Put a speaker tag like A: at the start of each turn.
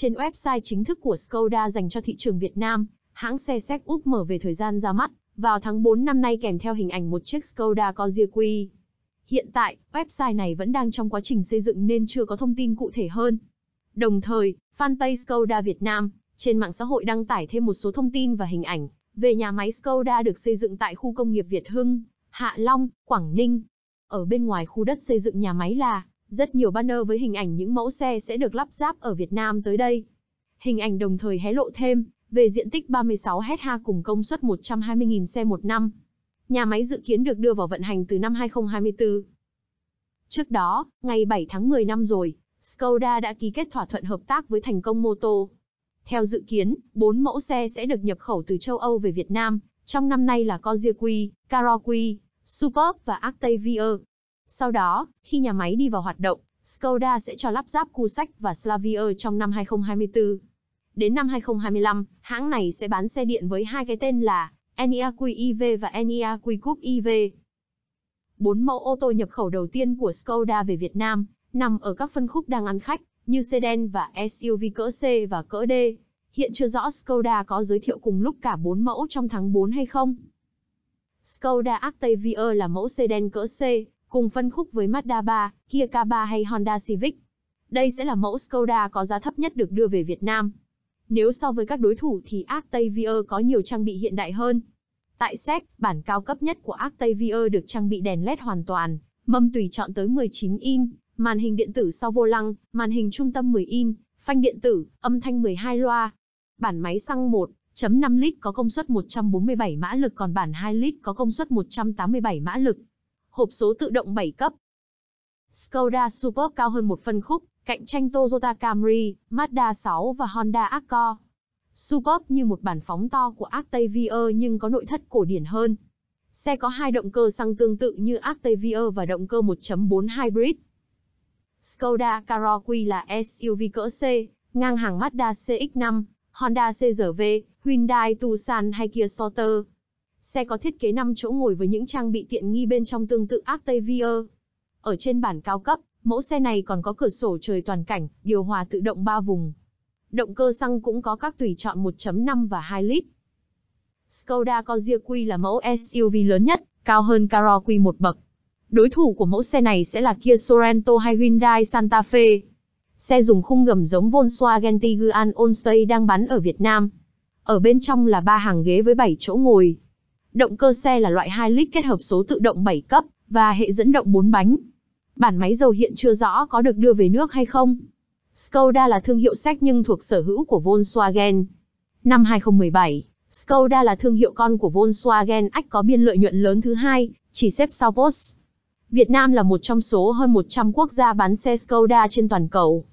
A: Trên website chính thức của Skoda dành cho thị trường Việt Nam, hãng xe Séc Úc mở về thời gian ra mắt, vào tháng 4 năm nay kèm theo hình ảnh một chiếc Skoda Kodiaq. Hiện tại, website này vẫn đang trong quá trình xây dựng nên chưa có thông tin cụ thể hơn. Đồng thời, fanpage Skoda Việt Nam trên mạng xã hội đăng tải thêm một số thông tin và hình ảnh về nhà máy Skoda được xây dựng tại khu công nghiệp Việt Hưng, Hạ Long, Quảng Ninh. Ở bên ngoài khu đất xây dựng nhà máy là rất nhiều banner với hình ảnh những mẫu xe sẽ được lắp ráp ở Việt Nam tới đây. Hình ảnh đồng thời hé lộ thêm về diện tích 36 ha cùng công suất 120.000 xe một năm. Nhà máy dự kiến được đưa vào vận hành từ năm 2024. Trước đó, ngày 7 tháng 10 năm rồi, Skoda đã ký kết thỏa thuận hợp tác với Thành Công Mô Tô. Theo dự kiến, 4 mẫu xe sẽ được nhập khẩu từ châu Âu về Việt Nam, trong năm nay là Corsia Q, Karoq, Superb và Octavia. Sau đó, khi nhà máy đi vào hoạt động, Skoda sẽ cho lắp ráp Cusack và Slavia trong năm 2024. Đến năm 2025, hãng này sẽ bán xe điện với hai cái tên là NEAQ EV và NEAQ Coupe EV. Bốn mẫu ô tô nhập khẩu đầu tiên của Skoda về Việt Nam nằm ở các phân khúc đang ăn khách như sedan và SUV cỡ C và cỡ D. Hiện chưa rõ Skoda có giới thiệu cùng lúc cả bốn mẫu trong tháng 4 hay không. Skoda Octavia là mẫu sedan cỡ C, cùng phân khúc với Mazda 3, Kia K3 hay Honda Civic. Đây sẽ là mẫu Skoda có giá thấp nhất được đưa về Việt Nam. Nếu so với các đối thủ thì Octavia có nhiều trang bị hiện đại hơn. Tại Séc, bản cao cấp nhất của Octavia được trang bị đèn LED hoàn toàn, mâm tùy chọn tới 19 in, màn hình điện tử sau vô lăng, màn hình trung tâm 10 in, phanh điện tử, âm thanh 12 loa. Bản máy xăng 1.5 lít có công suất 147 mã lực còn bản 2 lít có công suất 187 mã lực hộp số tự động 7 cấp. Skoda Superb cao hơn một phân khúc, cạnh tranh Toyota Camry, Mazda 6 và Honda Accord. Superb như một bản phóng to của Octavia nhưng có nội thất cổ điển hơn. Xe có hai động cơ xăng tương tự như Octavia và động cơ 1.4 hybrid. Skoda Karoq là SUV cỡ C, ngang hàng Mazda CX-5, Honda CR-V, Hyundai Tucson hay Kia Sporter. Xe có thiết kế 5 chỗ ngồi với những trang bị tiện nghi bên trong tương tự Octavia. Ở trên bản cao cấp, mẫu xe này còn có cửa sổ trời toàn cảnh, điều hòa tự động 3 vùng. Động cơ xăng cũng có các tùy chọn 1.5 và 2 lít. Skoda Kodiaq Q là mẫu SUV lớn nhất, cao hơn Karo Q một bậc. Đối thủ của mẫu xe này sẽ là Kia Sorento hay Hyundai Santa Fe. Xe dùng khung gầm giống Volkswagen Tiguan Allstate đang bán ở Việt Nam. Ở bên trong là ba hàng ghế với 7 chỗ ngồi. Động cơ xe là loại 2 lít kết hợp số tự động 7 cấp và hệ dẫn động 4 bánh. Bản máy dầu hiện chưa rõ có được đưa về nước hay không. Skoda là thương hiệu sách nhưng thuộc sở hữu của Volkswagen. Năm 2017, Skoda là thương hiệu con của Volkswagen Ách có biên lợi nhuận lớn thứ hai, chỉ xếp sau Porsche. Việt Nam là một trong số hơn 100 quốc gia bán xe Skoda trên toàn cầu.